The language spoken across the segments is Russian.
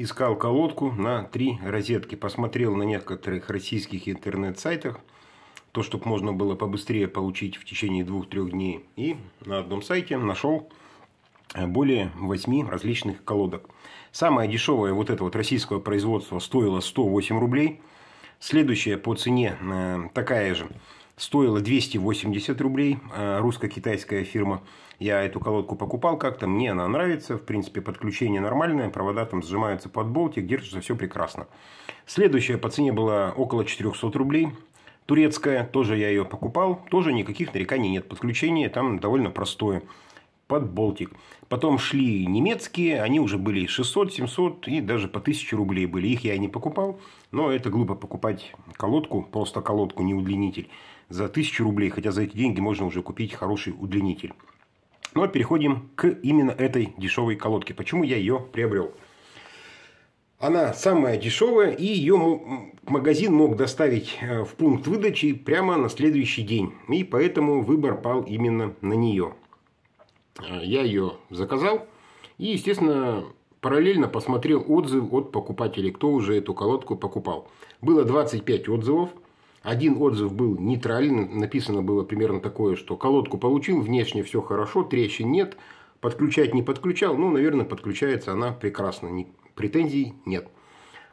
искал колодку на три розетки. Посмотрел на некоторых российских интернет-сайтах, то, чтобы можно было побыстрее получить в течение двух-трех дней. И на одном сайте нашел э, более 8 различных колодок. Самая дешевая вот эта вот российского производства стоила 108 рублей. Следующая по цене э, такая же – стоила 280 рублей. Э, русско-китайская фирма. Я эту колодку покупал как-то, мне она нравится. В принципе, подключение нормальное, провода там сжимаются под болтик, держится все прекрасно. Следующая по цене была около 400 рублей. Турецкая, тоже я ее покупал, тоже никаких нареканий нет. Подключение там довольно простое под болтик. Потом шли немецкие, они уже были 600, 700 и даже по 1000 рублей были. Их я не покупал, но это глупо покупать колодку, просто колодку, не удлинитель за 1000 рублей, хотя за эти деньги можно уже купить хороший удлинитель. Но переходим к именно этой дешевой колодке. Почему я ее приобрел? Она самая дешевая, и ее магазин мог доставить э, в пункт выдачи прямо на следующий день. И поэтому выбор пал именно на нее. Э, я ее заказал и, естественно, параллельно посмотрел отзыв от покупателей, кто уже эту колодку покупал. Было 25 отзывов – один отзыв был нейтральный, написано было примерно такое, что колодку получил, внешне все хорошо, трещин нет, подключать не подключал, ну, наверное, подключается она прекрасно, не, претензий нет.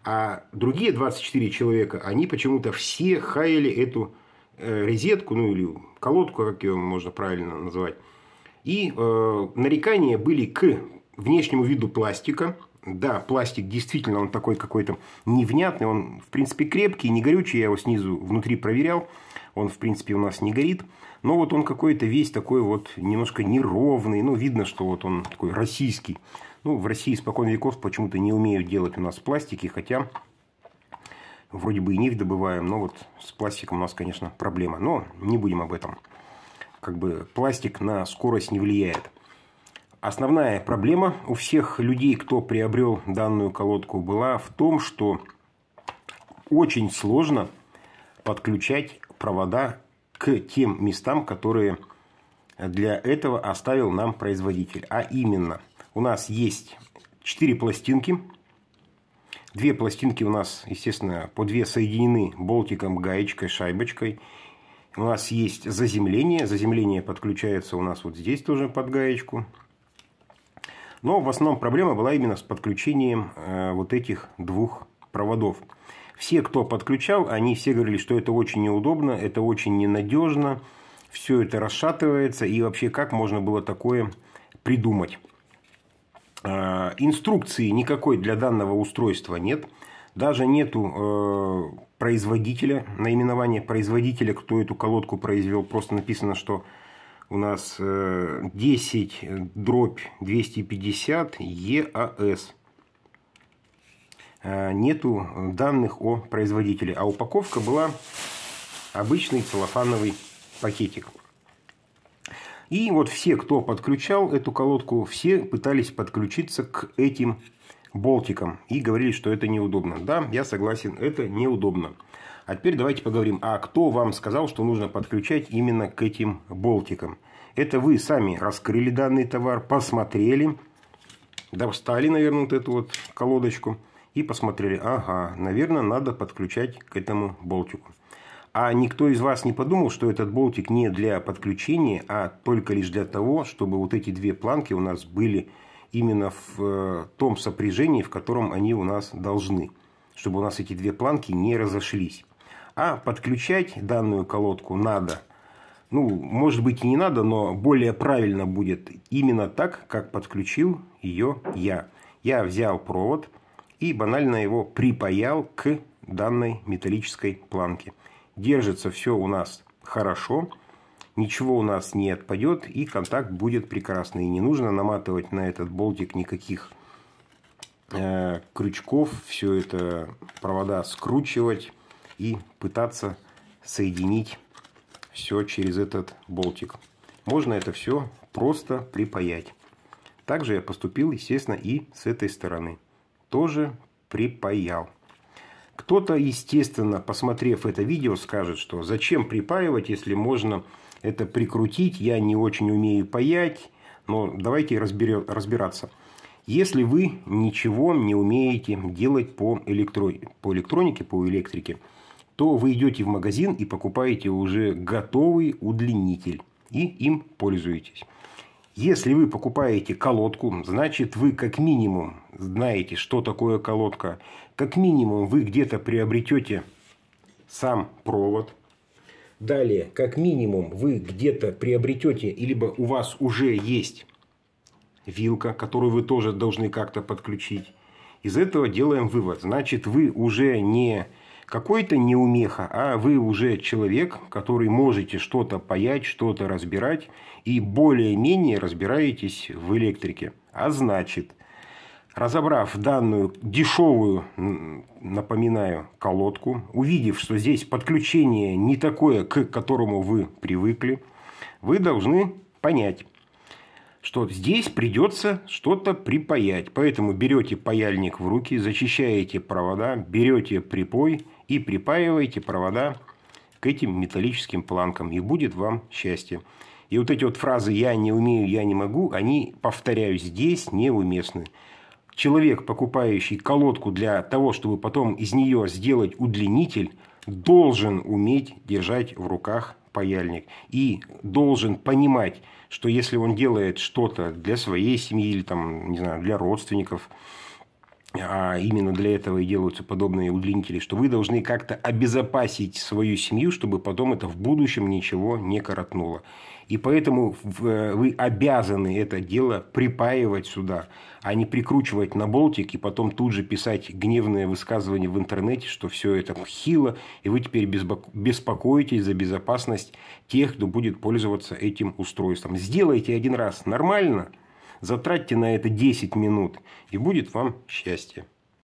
А другие 24 человека, они почему-то все хаяли эту э, резетку, ну или колодку, как ее можно правильно назвать. И э, нарекания были к внешнему виду пластика, да, пластик действительно, он такой какой-то невнятный, он, в принципе, крепкий, не горючий, я его снизу внутри проверял, он, в принципе, у нас не горит, но вот он какой-то весь такой вот немножко неровный, ну, видно, что вот он такой российский. Ну, в России спокойно веков почему-то не умеют делать у нас пластики, хотя вроде бы и нефть добываем, но вот с пластиком у нас, конечно, проблема, но не будем об этом. Как бы пластик на скорость не влияет. Основная проблема у всех людей, кто приобрел данную колодку, была в том, что очень сложно подключать провода к тем местам, которые для этого оставил нам производитель. А именно, у нас есть 4 пластинки. Две пластинки у нас, естественно, по две соединены болтиком, гаечкой, шайбочкой. У нас есть заземление. Заземление подключается у нас вот здесь тоже под гаечку. Но в основном проблема была именно с подключением э, вот этих двух проводов. Все, кто подключал, они все говорили, что это очень неудобно, это очень ненадежно, все это расшатывается, и вообще как можно было такое придумать. Э, инструкции никакой для данного устройства нет. Даже нету э, производителя, наименование производителя, кто эту колодку произвел. Просто написано, что у нас 10 э, э, дробь 250 ЕАС. Э, нету данных о производителе. А упаковка была обычный целлофановый пакетик. И вот все, кто подключал эту колодку, все пытались подключиться к этим болтиком и говорили, что это неудобно. Да, я согласен, это неудобно. А теперь давайте поговорим, а кто вам сказал, что нужно подключать именно к этим болтикам? Это вы сами раскрыли данный товар, посмотрели, достали, наверное, вот эту вот колодочку и посмотрели, ага, наверное, надо подключать к этому болтику. А никто из вас не подумал, что этот болтик не для подключения, а только лишь для того, чтобы вот эти две планки у нас были именно в э, том сопряжении, в котором они у нас должны, чтобы у нас эти две планки не разошлись. А подключать данную колодку надо, ну, может быть и не надо, но более правильно будет именно так, как подключил ее я. Я взял провод и банально его припаял к данной металлической планке. Держится все у нас хорошо. Хорошо ничего у нас не отпадет, и контакт будет прекрасный. не нужно наматывать на этот болтик никаких э, крючков, все это провода скручивать и пытаться соединить все через этот болтик. Можно это все просто припаять. Также я поступил, естественно, и с этой стороны. Тоже припаял. Кто-то, естественно, посмотрев это видео, скажет, что зачем припаивать, если можно это прикрутить, я не очень умею паять, но давайте разберем, разбираться. Если вы ничего не умеете делать по, электро... по электронике, по электрике, то вы идете в магазин и покупаете уже готовый удлинитель и им пользуетесь. Если вы покупаете колодку, значит вы как минимум знаете, что такое колодка. Как минимум вы где-то приобретете сам провод. Далее, как минимум вы где-то приобретете, либо у вас уже есть вилка, которую вы тоже должны как-то подключить. Из этого делаем вывод. Значит, вы уже не какой-то неумеха, а вы уже человек, который можете что-то паять, что-то разбирать и более-менее разбираетесь в электрике. А значит, разобрав данную дешевую, напоминаю, колодку, увидев, что здесь подключение не такое, к которому вы привыкли, вы должны понять, что здесь придется что-то припаять. Поэтому берете паяльник в руки, зачищаете провода, берете припой и припаиваете провода к этим металлическим планкам, и будет вам счастье. И вот эти вот фразы «я не умею», «я не могу», они, повторяю, здесь неуместны. Человек, покупающий колодку для того, чтобы потом из нее сделать удлинитель, должен уметь держать в руках паяльник и должен понимать, что если он делает что-то для своей семьи или там, не знаю, для родственников – а именно для этого и делаются подобные удлинители, что вы должны как-то обезопасить свою семью, чтобы потом это в будущем ничего не коротнуло. И поэтому э, вы обязаны это дело припаивать сюда, а не прикручивать на болтик и потом тут же писать гневное высказывание в интернете, что все это хило, и вы теперь беспокоитесь за безопасность тех, кто будет пользоваться этим устройством. Сделайте один раз нормально – Затратьте на это 10 минут, и будет вам счастье.